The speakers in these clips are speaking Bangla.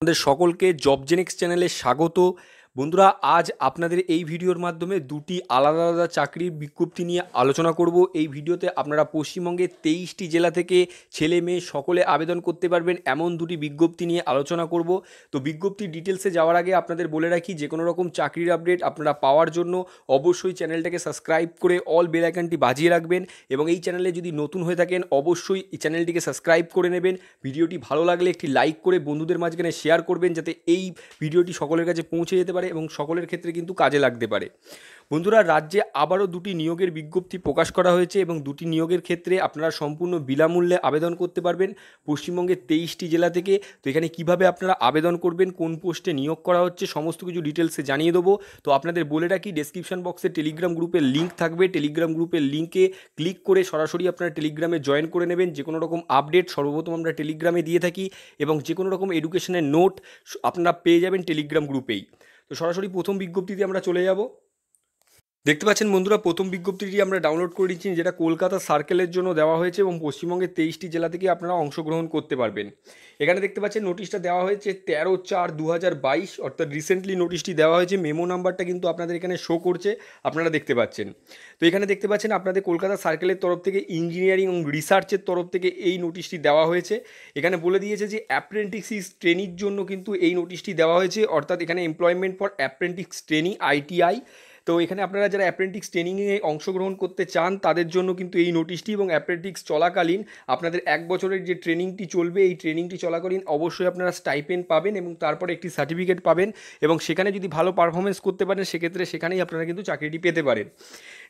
আমাদের সকলকে জবজেনিক্স চ্যানেলে স্বাগত বন্ধুরা আজ আপনাদের এই ভিডিওর মাধ্যমে দুটি আলাদা আলাদা চাকরির বিজ্ঞপ্তি নিয়ে আলোচনা করব এই ভিডিওতে আপনারা পশ্চিমবঙ্গে তেইশটি জেলা থেকে ছেলে মেয়ে সকলে আবেদন করতে পারবেন এমন দুটি বিজ্ঞপ্তি নিয়ে আলোচনা করব তো বিজ্ঞপ্তি ডিটেলসে যাওয়ার আগে আপনাদের বলে রাখি যে কোনো রকম চাকরির আপডেট আপনারা পাওয়ার জন্য অবশ্যই চ্যানেলটাকে সাবস্ক্রাইব করে অল বেল আইকনটি বাজিয়ে রাখবেন এবং এই চ্যানেলে যদি নতুন হয়ে থাকেন অবশ্যই এই চ্যানেলটিকে সাবস্ক্রাইব করে নেবেন ভিডিওটি ভালো লাগলে একটি লাইক করে বন্ধুদের মাঝখানে শেয়ার করবেন যাতে এই ভিডিওটি সকলের কাছে পৌঁছে যেতে পারে এবং সকলের ক্ষেত্রে কিন্তু কাজে লাগতে পারে বন্ধুরা রাজ্যে আবারও দুটি নিয়োগের বিজ্ঞপ্তি প্রকাশ করা হয়েছে এবং দুটি নিয়োগের ক্ষেত্রে আপনারা সম্পূর্ণ বিনামূল্যে আবেদন করতে পারবেন পশ্চিমবঙ্গের তেইশটি জেলা থেকে তো এখানে কিভাবে আপনারা আবেদন করবেন কোন পোস্টে নিয়োগ করা হচ্ছে সমস্ত কিছু ডিটেলসে জানিয়ে দেবো তো আপনাদের বলে রাখি ডেসক্রিপশন বক্সে টেলিগ্রাম গ্রুপের লিঙ্ক থাকবে টেলিগ্রাম গ্রুপের লিঙ্কে ক্লিক করে সরাসরি আপনারা টেলিগ্রামে জয়েন করে নেবেন যে কোনো রকম আপডেট সর্বপ্রথম আমরা টেলিগ্রামে দিয়ে থাকি এবং যে কোনো রকম এডুকেশনের নোট আপনারা পেয়ে যাবেন টেলিগ্রাম গ্রুপেই তো সরাসরি প্রথম বিজ্ঞপ্তিতে আমরা চলে যাব দেখতে পাচ্ছেন বন্ধুরা প্রথম বিজ্ঞপ্তিটি আমরা ডাউনলোড করে নিচ্ছি যেটা কলকাতা সার্কেলের জন্য দেওয়া হয়েছে এবং পশ্চিমবঙ্গের তেইশটি জেলা থেকে আপনারা অংশগ্রহণ করতে পারবেন এখানে দেখতে পাচ্ছেন নোটিশটা দেওয়া হয়েছে তেরো চার দু অর্থাৎ রিসেন্টলি নোটিশটি দেওয়া হয়েছে মেমো নাম্বারটা কিন্তু আপনাদের এখানে শো করছে আপনারা দেখতে পাচ্ছেন তো এখানে দেখতে পাচ্ছেন আপনাদের কলকাতা সার্কেলের তরফ থেকে ইঞ্জিনিয়ারিং এবং রিসার্চের তরফ থেকে এই নোটিশটি দেওয়া হয়েছে এখানে বলে দিয়েছে যে অ্যাপ্রেন্টিক্সিস ট্রেনির জন্য কিন্তু এই নোটিশটি দেওয়া হয়েছে অর্থাৎ এখানে employment for apprentice training ITI তো এখানে আপনারা যারা অ্যাপ্রেন্টিক্স ট্রেনিংয়ে অংশগ্রহণ করতে চান তাদের জন্য কিন্তু এই নোটিশটি এবং অ্যাপ্রেন্টিক্স চলাকালীন আপনাদের এক বছরের যে ট্রেনিংটি চলবে এই ট্রেনিংটি চলাকালীন অবশ্যই আপনারা স্টাইপেন্ড পাবেন এবং তারপরে একটি সার্টিফিকেট পাবেন এবং সেখানে যদি ভালো পারফরমেন্স করতে পারেন সেক্ষেত্রে সেখানেই আপনারা কিন্তু চাকরিটি পেতে পারেন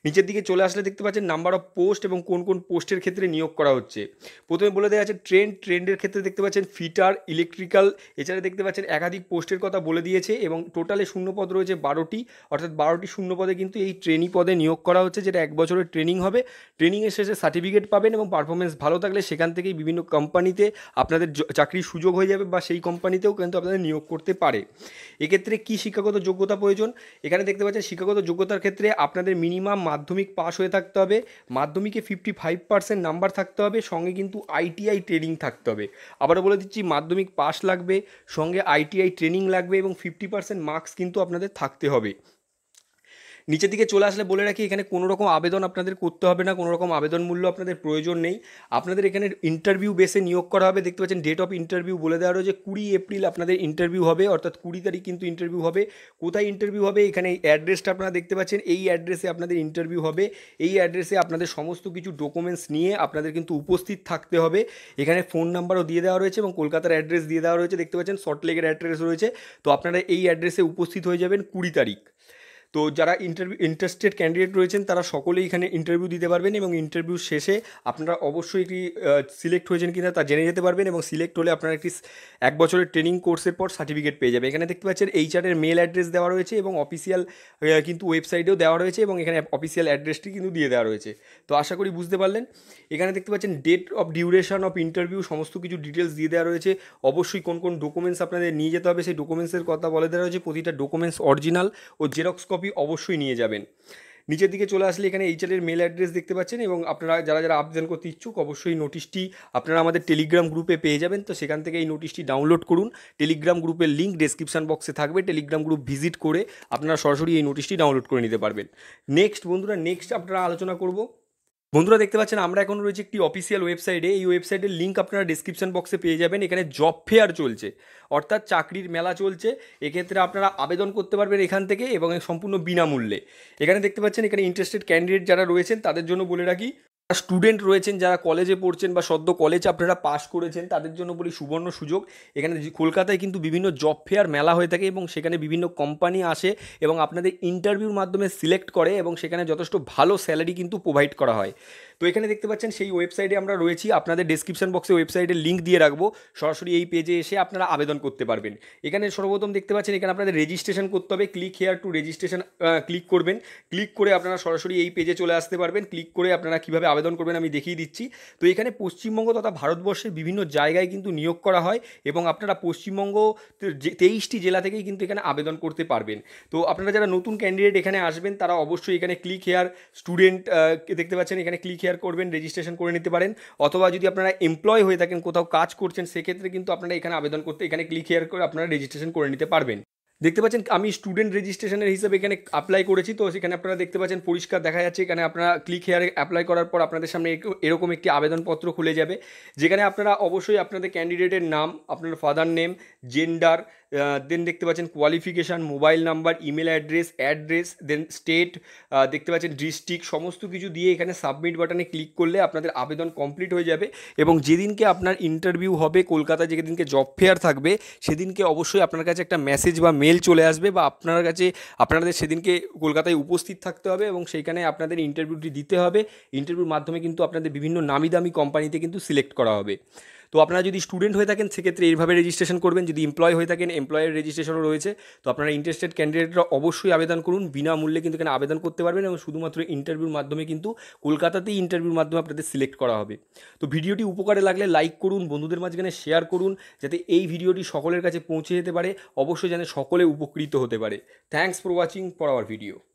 নিচের দিকে চলে আসলে দেখতে পাচ্ছেন নাম্বার অফ পোস্ট এবং কোন কোন পোস্টের ক্ষেত্রে নিয়োগ করা হচ্ছে প্রথমে বলে দেওয়া আছে ট্রেন ট্রেন্ডের ক্ষেত্রে দেখতে পাচ্ছেন ফিটার ইলেকট্রিক্যাল এছাড়া দেখতে পাচ্ছেন একাধিক পোস্টের কথা বলে দিয়েছে এবং টোটালে শূন্যপদ রয়েছে বারোটি অর্থাৎ বারোটি শূন্য শূন্য পদে কিন্তু এই ট্রেনি পদে নিয়োগ করা হচ্ছে যেটা এক বছরের ট্রেনিং হবে ট্রেনিংয়ের শেষে সার্টিফিকেট পাবেন এবং পারফরমেন্স ভালো থাকলে সেখান থেকেই বিভিন্ন কোম্পানিতে আপনাদের চাকরির সুযোগ হয়ে যাবে বা সেই কোম্পানিতেও কিন্তু আপনাদের নিয়োগ করতে পারে এক্ষেত্রে কি শিক্ষাগত যোগ্যতা প্রয়োজন এখানে দেখতে পাচ্ছেন শিক্ষাগত যোগ্যতার ক্ষেত্রে আপনাদের মিনিমাম মাধ্যমিক পাস হয়ে থাকতে হবে মাধ্যমিকে ফিফটি ফাইভ পার্সেন্ট নাম্বার থাকতে হবে সঙ্গে কিন্তু আইটিআই ট্রেনিং থাকতে হবে আবারও বলে দিচ্ছি মাধ্যমিক পাস লাগবে সঙ্গে আইটিআই ট্রেনিং লাগবে এবং ফিফটি পার্সেন্ট মার্কস কিন্তু আপনাদের থাকতে হবে নিচের দিকে চলে আসলে বলে রাখি এখানে কোনো রকম আবেদন আপনাদের করতে হবে না কোনো রকম আবেদন মূল্য আপনাদের প্রয়োজন নেই আপনাদের এখানে ইন্টারভিউ বেসে নিয়োগ করা হবে দেখতে পাচ্ছেন ডেট অফ ইন্টারভিউ বলে দেওয়া রয়েছে কুড়ি এপ্রিল আপনাদের ইন্টারভিউ হবে অর্থাৎ কুড়ি তারিখ কিন্তু ইন্টারভিউ হবে কোথায় ইন্টারভিউ হবে এখানে অ্যাড্রেসটা আপনারা দেখতে পাচ্ছেন এই অ্যাড্রেসে আপনাদের ইন্টারভিউ হবে এই অ্যাড্রেসে আপনাদের সমস্ত কিছু ডকুমেন্টস নিয়ে আপনাদের কিন্তু উপস্থিত থাকতে হবে এখানে ফোন নাম্বারও দিয়ে দেওয়া রয়েছে এবং কলকাতার অ্যাড্রেস দিয়ে দেওয়া রয়েছে দেখতে পাচ্ছেন সল্টলেকের অ্যাড্রেস রয়েছে তো আপনারা এই অ্যাড্রেসে উপস্থিত হয়ে যাবেন কুড়ি তারিখ তো যারা ইন্টারভিউ ইন্টারেস্টেড ক্যান্ডিডেট রয়েছেন তারা সকলেই এখানে ইন্টারভিউ দিতে পারবেন এবং ইন্টারভিউ শেষে আপনারা অবশ্যই একটি সিলেক্ট হয়েছেন কিনা তা জেনে যেতে পারবেন এবং সিলেক্ট হলে আপনারা একটি এক বছরের ট্রেনিং কোর্সের পর সার্টিফিকেট পেয়ে যাবে এখানে দেখতে পাচ্ছেন এইচআরের মেল অ্যাড্রেস দেওয়া রয়েছে এবং অফিসিয়াল কিন্তু ওয়েবসাইটেও দেওয়া রয়েছে এবং এখানে অফিসিয়াল অ্যাড্রেসটি কিন্তু দিয়ে দেওয়া রয়েছে তো আশা করি বুঝতে পারলেন এখানে দেখতে পাচ্ছেন date of duration of interview সমস্ত কিছু ডিটেলস দিয়ে দেওয়া রয়েছে অবশ্যই কোন কোন ডকুমেন্টস আপনাদের নিয়ে যেতে হবে সেই ডকুমেন্টসের কথা বলে দেওয়া রয়েছে প্রতিটা ডকুমেন্টস অরিজিনাল ও জেরক্স কপি অবশ্যই নিয়ে যাবেন নিচের দিকে চলে আসলে এখানে এইচএলের মেল অ্যাড্রেস দেখতে পাচ্ছেন এবং আপনারা যারা যারা আবেদন করতে ইচ্ছুক অবশ্যই নোটিশটি আপনারা আমাদের টেলিগ্রাম গ্রুপে পেয়ে যাবেন তো সেখান থেকে এই নোটিশটি ডাউনলোড করুন টেলিগ্রাম গ্রুপের লিঙ্ক ডেসক্রিপশান বক্সে থাকবে টেলিগ্রাম গ্রুপ ভিজিট করে আপনারা সরাসরি এই নোটিশটি ডাউনলোড করে নিতে পারবেন নেক্সট বন্ধুরা নেক্সট আপনারা আলোচনা করব বন্ধুরা দেখতে পাচ্ছেন আমরা এখন রয়েছে একটি অফিসিয়াল ওয়েবসাইটে এই ওয়েবসাইটের লিঙ্ক আপনারা ডিসক্রিপশন বক্সে পেয়ে যাবেন এখানে জব ফেয়ার চলছে অর্থাৎ চাকরির মেলা চলছে এক্ষেত্রে আপনারা আবেদন করতে পারবেন এখান থেকে এবং সম্পূর্ণ বিনামূল্যে এখানে দেখতে পাচ্ছেন এখানে ইন্টারেস্টেড ক্যান্ডিডেট যারা রয়েছেন তাদের জন্য বলে রাখি স্টুডেন্ট রয়েছেন যারা কলেজে পড়ছেন বা সদ্য কলেজ আপনারা পাস করেছেন তাদের জন্য বলি সুবর্ণ সুযোগ এখানে কলকাতায় কিন্তু বিভিন্ন জব ফেয়ার মেলা হয়ে থাকে এবং সেখানে বিভিন্ন কোম্পানি আসে এবং আপনাদের ইন্টারভিউর মাধ্যমে সিলেক্ট করে এবং সেখানে যথেষ্ট ভালো স্যালারি কিন্তু প্রোভাইড করা হয় তো এখানে দেখতে পাচ্ছেন সেই ওয়েবসাইটে আমরা রয়েছি আপনাদের ডিসক্রিপশন বক্সে ওয়েবসাইটের লিঙ্ক দিয়ে রাখবো সরাসরি এই পেজে এসে আপনারা আবেদন করতে পারবেন এখানে সর্বপ্রথম দেখতে পাচ্ছেন এখানে আপনাদের রেজিস্ট্রেশন করতে হবে click here to registration click করবেন ক্লিক করে আপনারা সরাসরি এই পেজে চলে আসতে পারবেন ক্লিক করে আপনারা কীভাবে আবেদন করবেন আমি দেখিয়ে দিচ্ছি তো এখানে পশ্চিমবঙ্গ তথা ভারতবর্ষের বিভিন্ন জায়গায় কিন্তু নিয়োগ করা হয় এবং আপনারা পশ্চিমবঙ্গ তেইশটি জেলা থেকেই কিন্তু এখানে আবেদন করতে পারবেন তো আপনারা যারা নতুন ক্যান্ডিডেট এখানে আসবেন তারা অবশ্যই এখানে ক্লিক হেয়ার স্টুডেন্ট দেখতে পাচ্ছেন এখানে ক্লিক শেয়ার করবেন রেজিস্ট্রেশন করে নিতে পারেন অথবা যদি আপনারা এমপ্লয় হয়ে থাকেন কোথাও কাজ করছেন সেক্ষেত্রে কিন্তু আপনারা এখানে আবেদন করতে এখানে ক্লিক শেয়ার করে আপনারা রেজিস্ট্রেশন করে নিতে পারবেন দেখতে পাচ্ছেন আমি স্টুডেন্ট রেজিস্ট্রেশনের হিসেবে এখানে অ্যাপ্লাই করেছি তো সেখানে আপনারা দেখতে পাচ্ছেন পরিষ্কার দেখা যাচ্ছে এখানে আপনারা ক্লিক হেয়ারে অ্যাপ্লাই করার পর আপনাদের সামনে এরকম একটি আবেদনপত্র খুলে যাবে যেখানে আপনারা অবশ্যই আপনাদের ক্যান্ডিডেটের নাম আপনার ফাদার নেম জেন্ডার দেন দেখতে পাচ্ছেন qualification mobile number email address address then state দেখতে পাচ্ছেন ডিস্ট্রিক্ট সমস্ত কিছু দিয়ে এখানে সাবমিট বাটনে ক্লিক করলে আপনাদের আবেদন কমপ্লিট হয়ে যাবে এবং যেদিনকে আপনার ইন্টারভিউ হবে কলকাতায় যেদিনকে জব ফেয়ার থাকবে সেদিনকে অবশ্যই আপনার কাছে একটা মেসেজ বা মেল মেল চলে আসবে বা আপনার কাছে আপনাদের সেদিনকে কলকাতায় উপস্থিত থাকতে হবে এবং সেইখানে আপনাদের ইন্টারভিউটি দিতে হবে ইন্টারভিউর মাধ্যমে কিন্তু আপনাদের বিভিন্ন নামি দামি কোম্পানিতে কিন্তু সিলেক্ট করা হবে তো আপনারা যদি স্টুডেন্ট হয়ে থাকেন সেক্ষেত্রে এইভাবে রেজিস্ট্রেশন করবেন যদি এমপ্লয় হয়ে থাকেন এমপ্লয়ের রেজিস্ট্রেশনও রয়েছে তো আপনারা ইন্টারেস্টেড ক্যান্ডিডেটরা অবশ্যই আবেদন করুন বিনামূল্যে কিন্তু এখানে আবেদন করতে পারবেন এবং শুধুমাত্র ইন্টারভিউর মাধ্যমে কিন্তু কলকাতাতেই ইন্টারভিউর মাধ্যমে আপনাদের সিলেক্ট করা হবে তো ভিডিওটি উপকারে লাগলে লাইক করুন বন্ধুদের মাঝখানে শেয়ার করুন যাতে এই ভিডিওটি সকলের কাছে পৌঁছে যেতে পারে অবশ্যই যেন সকলে উপকৃত হতে পারে thanks for watching for our video